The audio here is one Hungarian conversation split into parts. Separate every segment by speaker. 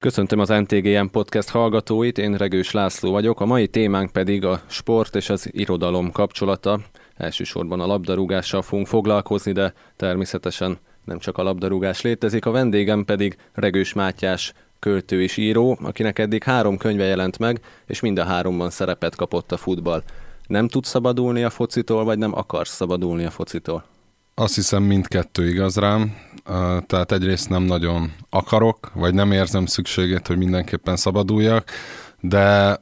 Speaker 1: Köszöntöm az NTGM Podcast hallgatóit, én Regős László vagyok, a mai témánk pedig a sport és az irodalom kapcsolata. Elsősorban a labdarúgással fogunk foglalkozni, de természetesen nem csak a labdarúgás létezik, a vendégem pedig Regős Mátyás költő és író, akinek eddig három könyve jelent meg, és mind a háromban szerepet kapott a futball. Nem tud szabadulni a focitól, vagy nem akarsz szabadulni a focitól?
Speaker 2: Azt hiszem mindkettő igaz rám, tehát egyrészt nem nagyon akarok, vagy nem érzem szükségét, hogy mindenképpen szabaduljak, de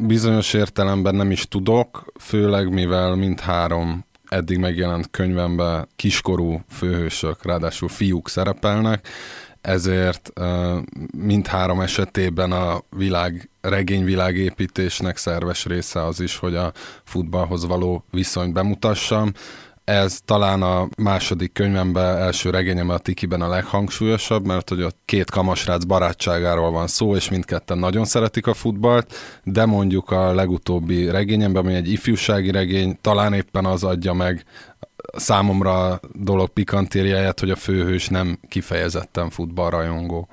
Speaker 2: bizonyos értelemben nem is tudok, főleg mivel mindhárom eddig megjelent könyvemben kiskorú főhősök, ráadásul fiúk szerepelnek, ezért mindhárom esetében a világ, regényvilágépítésnek szerves része az is, hogy a futballhoz való viszonyt bemutassam. Ez talán a második könyvemben, első regényem, a Tikiben a leghangsúlyosabb, mert hogy a két kamasrác barátságáról van szó, és mindketten nagyon szeretik a futballt, de mondjuk a legutóbbi regényemben, ami egy ifjúsági regény, talán éppen az adja meg számomra a dolog
Speaker 1: pikantériáját, hogy a főhős nem kifejezetten futballrajongó.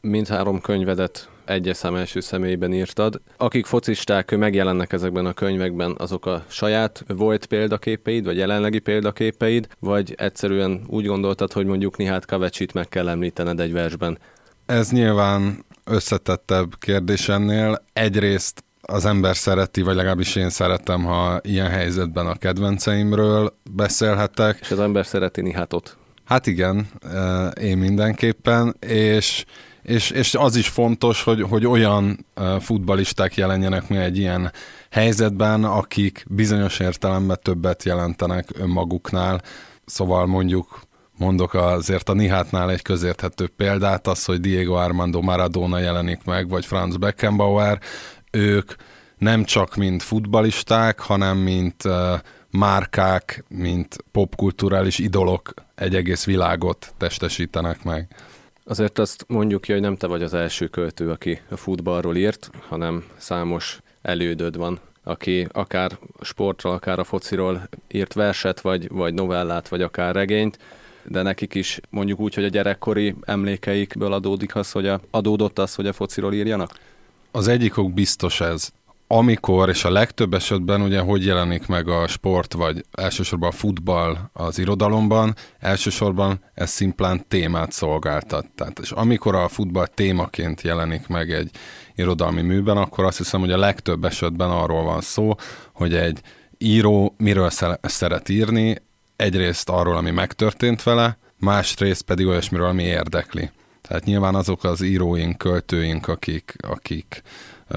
Speaker 1: Mindhárom könyvedet egyes szám első személyben írtad. Akik focisták megjelennek ezekben a könyvekben, azok a saját volt példaképeid, vagy jelenlegi példaképeid, vagy egyszerűen úgy gondoltad, hogy mondjuk Nihát Kavecsit meg kell említened egy versben?
Speaker 2: Ez nyilván összetettebb kérdés ennél. Egyrészt az ember szereti, vagy legalábbis én szeretem, ha ilyen helyzetben a kedvenceimről beszélhetek. És az ember szereti Nihátot. Hát igen, eh, én mindenképpen, és és, és az is fontos, hogy, hogy olyan futbalisták jelenjenek meg egy ilyen helyzetben, akik bizonyos értelemben többet jelentenek önmaguknál, szóval mondjuk mondok azért a Nihátnál egy közérthető példát, az, hogy Diego Armando Maradona jelenik meg, vagy Franz Beckenbauer, ők nem csak mint futbalisták, hanem mint uh, márkák, mint popkulturális idolok egy
Speaker 1: egész világot testesítenek meg. Azért azt mondjuk ki, hogy nem te vagy az első költő, aki a futballról írt, hanem számos elődöd van, aki akár sportról, akár a fociról írt verset, vagy, vagy novellát, vagy akár regényt, de nekik is mondjuk úgy, hogy a gyerekkori emlékeikből adódik az, hogy a, adódott az, hogy a fociról írjanak?
Speaker 2: Az egyik ok biztos ez amikor, és a legtöbb esetben ugye hogy jelenik meg a sport, vagy elsősorban a futball az irodalomban, elsősorban ez szimplán témát szolgáltat. Tehát, és amikor a futball témaként jelenik meg egy irodalmi műben, akkor azt hiszem, hogy a legtöbb esetben arról van szó, hogy egy író miről szeret írni, egyrészt arról, ami megtörtént vele, másrészt pedig olyasmiről, ami érdekli. Tehát nyilván azok az íróink, költőink, akik, akik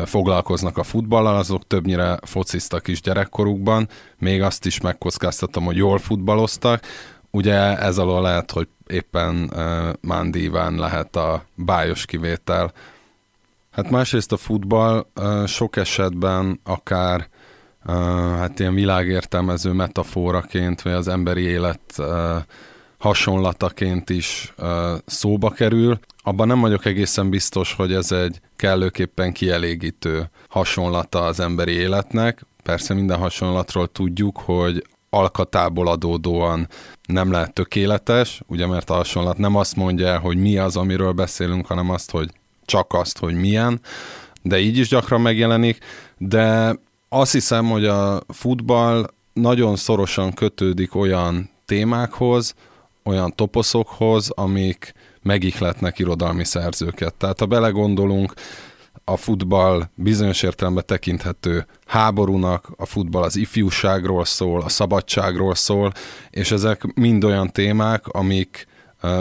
Speaker 2: foglalkoznak a futballal, azok többnyire fociztak is gyerekkorukban, még azt is megkockáztatom, hogy jól futballoztak, ugye ez alól lehet, hogy éppen uh, Mándi Iván lehet a bájos kivétel. Hát másrészt a futball uh, sok esetben akár uh, hát ilyen világértelmező metaforaként, vagy az emberi élet uh, hasonlataként is szóba kerül. Abban nem vagyok egészen biztos, hogy ez egy kellőképpen kielégítő hasonlata az emberi életnek. Persze minden hasonlatról tudjuk, hogy alkatából adódóan nem lehet tökéletes, ugye mert a hasonlat nem azt mondja el, hogy mi az, amiről beszélünk, hanem azt, hogy csak azt, hogy milyen, de így is gyakran megjelenik, de azt hiszem, hogy a futball nagyon szorosan kötődik olyan témákhoz, olyan toposzokhoz, amik megihletnek irodalmi szerzőket. Tehát ha belegondolunk, a futball bizonyos értelemben tekinthető háborúnak, a futball az ifjúságról szól, a szabadságról szól, és ezek mind olyan témák, amik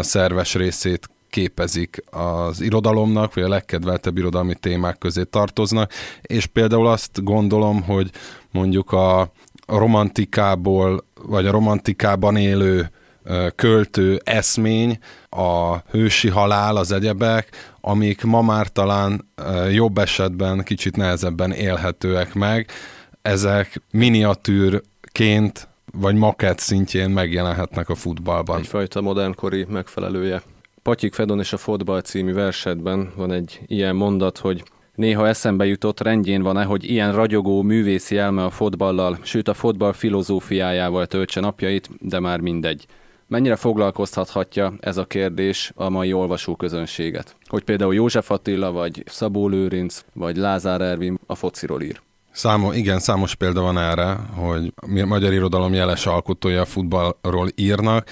Speaker 2: szerves részét képezik az irodalomnak, vagy a legkedveltebb irodalmi témák közé tartoznak, és például azt gondolom, hogy mondjuk a romantikából, vagy a romantikában élő költő eszmény, a hősi halál, az egyebek, amik ma már talán jobb esetben kicsit nehezebben élhetőek meg. Ezek miniatűrként vagy makett szintjén megjelenhetnek a futballban. Egyfajta
Speaker 1: modernkori megfelelője. Patyik Fedon és a fotball című versetben van egy ilyen mondat, hogy Néha eszembe jutott, rendjén van-e, hogy ilyen ragyogó művészi elme a fotballal, sőt a fotball filozófiájával töltse napjait, de már mindegy. Mennyire foglalkoztathatja ez a kérdés a mai olvasó közönséget? Hogy például József Attila, vagy Szabó Lőrinc, vagy Lázár Ervin a fociról ír. Számo, igen, számos példa van
Speaker 2: erre, hogy a magyar irodalom jeles alkotója a futballról írnak,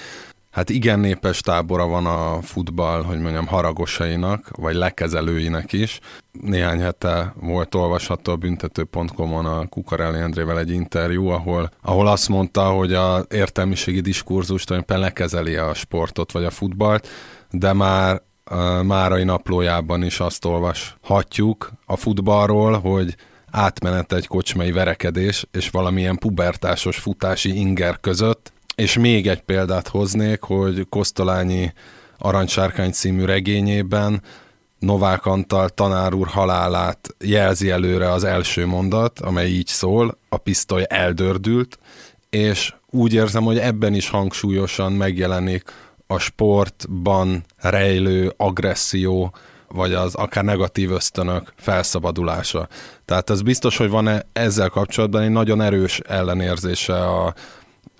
Speaker 2: hát igen népes tábora van a futball, hogy mondjam, haragosainak, vagy lekezelőinek is. Néhány hete volt olvasható a büntető.com-on a Kukarelli Andrével egy interjú, ahol, ahol azt mondta, hogy a értelmiségi diskurzus tulajdonképpen lekezeli a sportot, vagy a futballt, de már a Márai naplójában is azt olvashatjuk a futballról, hogy átmenet egy kocsmai verekedés és valamilyen pubertásos futási inger között, és még egy példát hoznék, hogy Kosztolányi Aranysárkány című regényében Novák Antal tanár úr halálát jelzi előre az első mondat, amely így szól, a pisztoly eldördült, és úgy érzem, hogy ebben is hangsúlyosan megjelenik a sportban rejlő agresszió, vagy az akár negatív ösztönök felszabadulása. Tehát ez biztos, hogy van -e ezzel kapcsolatban egy nagyon erős ellenérzése a,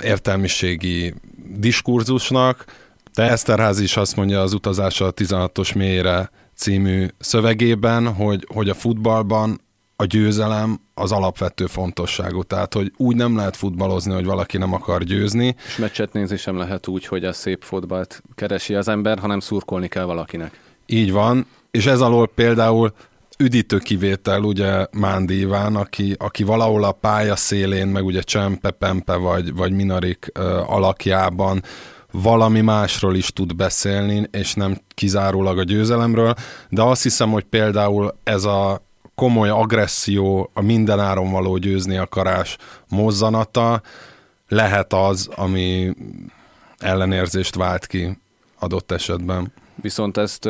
Speaker 2: értelmiségi diskurzusnak. De Eszterház is azt mondja az utazása a 16-os mélyre című szövegében, hogy, hogy a futballban a győzelem az alapvető fontosságú. Tehát,
Speaker 1: hogy úgy nem lehet futballozni, hogy valaki nem akar győzni. És meccset nézni sem lehet úgy, hogy a szép futballt keresi az ember, hanem szurkolni kell valakinek.
Speaker 2: Így van, és ez alól például üdítő kivétel ugye Mándi Iván, aki, aki valahol a pálya szélén, meg ugye Csempe, Pempe vagy, vagy Minarik ö, alakjában valami másról is tud beszélni, és nem kizárólag a győzelemről, de azt hiszem, hogy például ez a komoly agresszió, a mindenáron való győzni akarás mozzanata lehet az, ami ellenérzést vált ki
Speaker 1: adott esetben. Viszont ezt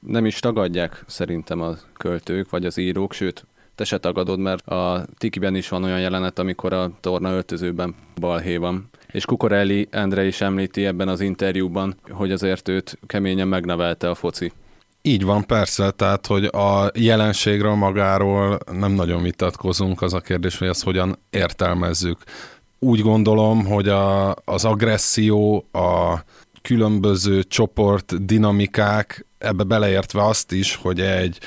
Speaker 1: nem is tagadják szerintem a költők vagy az írók, sőt, te se tagadod, mert a Tikiben is van olyan jelenet, amikor a torna öltözőben balhé van. És Kukorelli Endre is említi ebben az interjúban, hogy azért őt keményen megnevelte a foci.
Speaker 2: Így van, persze, tehát, hogy a jelenségről magáról nem nagyon vitatkozunk, az a kérdés, hogy ezt hogyan értelmezzük. Úgy gondolom, hogy a, az agresszió, a különböző csoport dinamikák ebbe beleértve azt is, hogy egy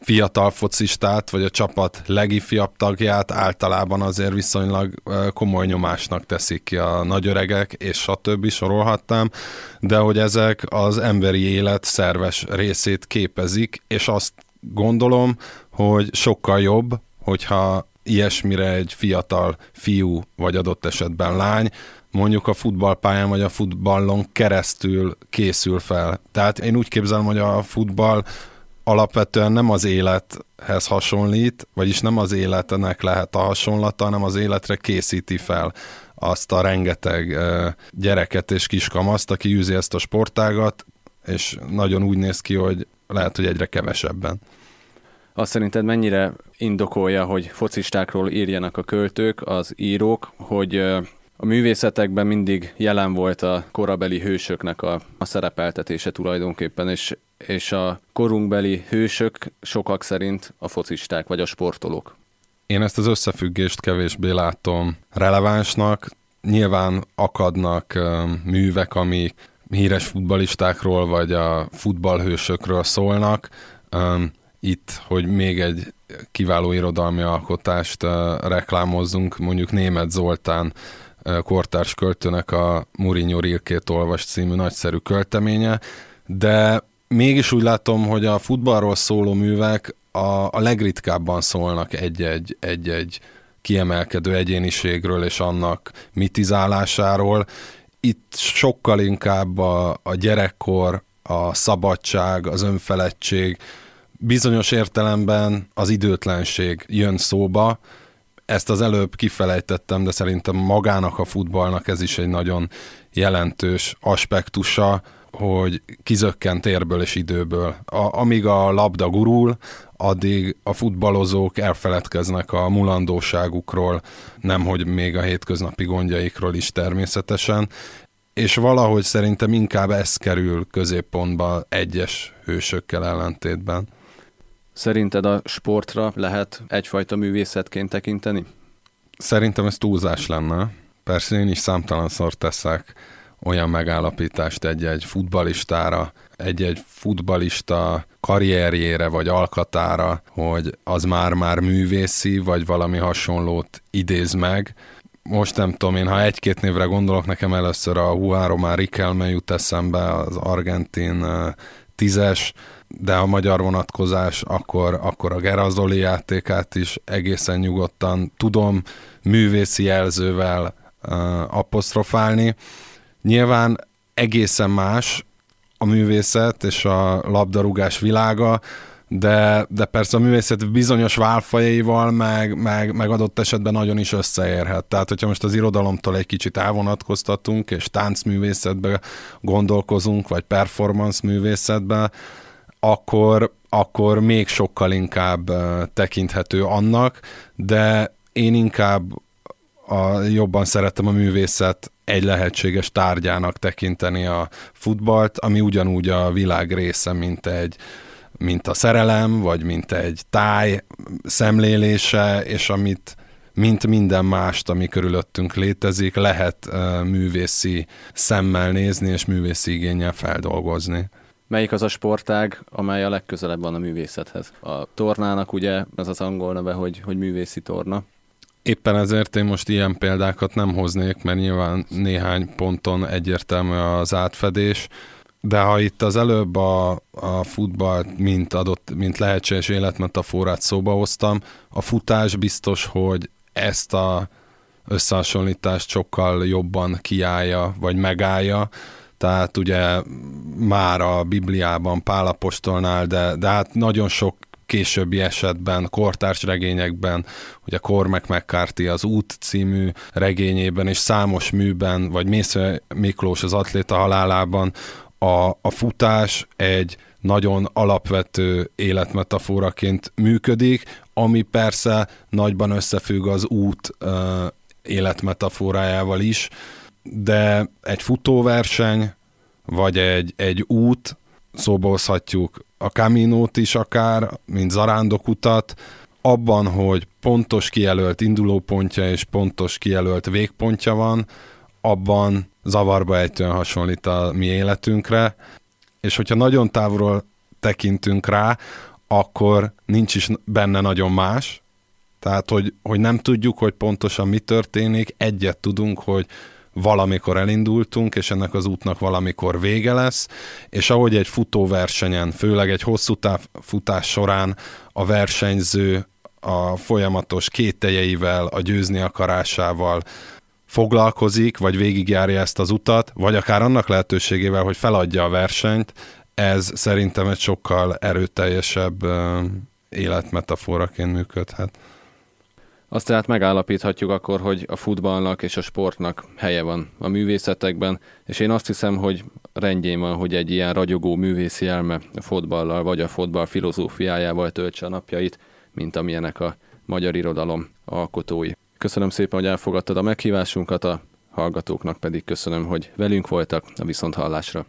Speaker 2: fiatal focistát, vagy a csapat legifjabb tagját általában azért viszonylag komoly nyomásnak teszik ki a nagyöregek, és stb. sorolhatnám, de hogy ezek az emberi élet szerves részét képezik, és azt gondolom, hogy sokkal jobb, hogyha ilyesmire egy fiatal fiú, vagy adott esetben lány mondjuk a futballpályán vagy a futballon keresztül készül fel. Tehát én úgy képzelem, hogy a futball alapvetően nem az élethez hasonlít, vagyis nem az életenek lehet a hasonlata, hanem az életre készíti fel azt a rengeteg gyereket és kiskamaszt, aki űzi ezt a sportágat, és nagyon úgy néz ki, hogy lehet, hogy egyre kevesebben.
Speaker 1: Azt szerinted mennyire indokolja, hogy focistákról írjanak a költők, az írók, hogy a művészetekben mindig jelen volt a korabeli hősöknek a, a szerepeltetése tulajdonképpen, és, és a korunkbeli hősök sokak szerint a focisták vagy a sportolók.
Speaker 2: Én ezt az összefüggést kevésbé látom relevánsnak. Nyilván akadnak művek, amik híres futbalistákról vagy a futballhősökről szólnak. Itt, hogy még egy kiváló irodalmi alkotást reklámozzunk, mondjuk német Zoltán kortárs költőnek a Murinyó Rilkét olvas című nagyszerű költeménye, de mégis úgy látom, hogy a futballról szóló művek a, a legritkábban szólnak egy-egy, egy-egy kiemelkedő egyéniségről és annak mitizálásáról. Itt sokkal inkább a, a gyerekkor, a szabadság, az önfeledtség, bizonyos értelemben az időtlenség jön szóba, ezt az előbb kifelejtettem, de szerintem magának a futballnak ez is egy nagyon jelentős aspektusa, hogy kizökkent térből és időből. A, amíg a labda gurul, addig a futballozók elfeledkeznek a mulandóságukról, nemhogy még a hétköznapi gondjaikról is természetesen, és valahogy szerintem inkább
Speaker 1: ez kerül középpontba egyes hősökkel ellentétben. Szerinted a sportra lehet egyfajta művészetként tekinteni? Szerintem ez
Speaker 2: túlzás lenne. Persze én is számtalanszor teszek olyan megállapítást egy-egy futbalistára, egy-egy futbalista karrierjére vagy alkatára, hogy az már-már művészi, vagy valami hasonlót idéz meg. Most nem tudom, én ha egy-két névre gondolok, nekem először a Juan Román Riquelme jut eszembe, az argentin 10-es, de a magyar vonatkozás, akkor, akkor a Gerazoli játékát is egészen nyugodtan tudom művészi jelzővel uh, apostrofálni. Nyilván egészen más a művészet és a labdarúgás világa, de, de persze a művészet bizonyos válfajaival, meg, meg, meg adott esetben nagyon is összeérhet. Tehát, hogyha most az irodalomtól egy kicsit elvonatkoztatunk, és táncművészetbe gondolkozunk, vagy performance művészetbe, akkor, akkor még sokkal inkább tekinthető annak, de én inkább a, jobban szerettem a művészet egy lehetséges tárgyának tekinteni a futballt, ami ugyanúgy a világ része, mint egy mint a szerelem, vagy mint egy táj szemlélése, és amit mint minden mást, ami körülöttünk létezik, lehet művészi szemmel nézni és művészi
Speaker 1: igényel feldolgozni. Melyik az a sportág, amely a legközelebb van a művészethez? A tornának ugye ez az angol neve, hogy, hogy művészi torna. Éppen ezért én most
Speaker 2: ilyen példákat nem hoznék, mert nyilván néhány ponton egyértelmű az átfedés, de ha itt az előbb a, a futballt, mint adott, mint lehetséges életmetaforát szóba hoztam, a futás biztos, hogy ezt a összehasonlítást sokkal jobban kiállja, vagy megállja. Tehát ugye már a Bibliában, Pálapostolnál, de, de hát nagyon sok későbbi esetben, kortárs regényekben, ugye Cormac McCarthy az Út című regényében és számos műben, vagy Mésző Miklós az atléta halálában a, a futás egy nagyon alapvető életmetaforaként működik, ami persze nagyban összefügg az út ö, életmetaforájával is, de egy futóverseny, vagy egy, egy út, szóba hozhatjuk a kaminót is akár, mint zarándokutat, abban, hogy pontos kijelölt indulópontja és pontos kijelölt végpontja van, abban zavarba ejtően hasonlít a mi életünkre, és hogyha nagyon távolról tekintünk rá, akkor nincs is benne nagyon más, tehát hogy, hogy nem tudjuk, hogy pontosan mi történik, egyet tudunk, hogy valamikor elindultunk, és ennek az útnak valamikor vége lesz, és ahogy egy futóversenyen, főleg egy hosszú táv futás során a versenyző a folyamatos kételjeivel, a győzni akarásával foglalkozik, vagy végigjárja ezt az utat, vagy akár annak lehetőségével, hogy feladja a versenyt, ez szerintem egy sokkal erőteljesebb
Speaker 1: életmetaforaként működhet. Azt tehát megállapíthatjuk akkor, hogy a futballnak és a sportnak helye van a művészetekben, és én azt hiszem, hogy rendjén van, hogy egy ilyen ragyogó művészi elme a fotballal vagy a fotball filozófiájával töltse a napjait, mint amilyenek a magyar irodalom alkotói. Köszönöm szépen, hogy elfogadtad a meghívásunkat, a hallgatóknak pedig köszönöm, hogy velünk voltak a Viszonthallásra.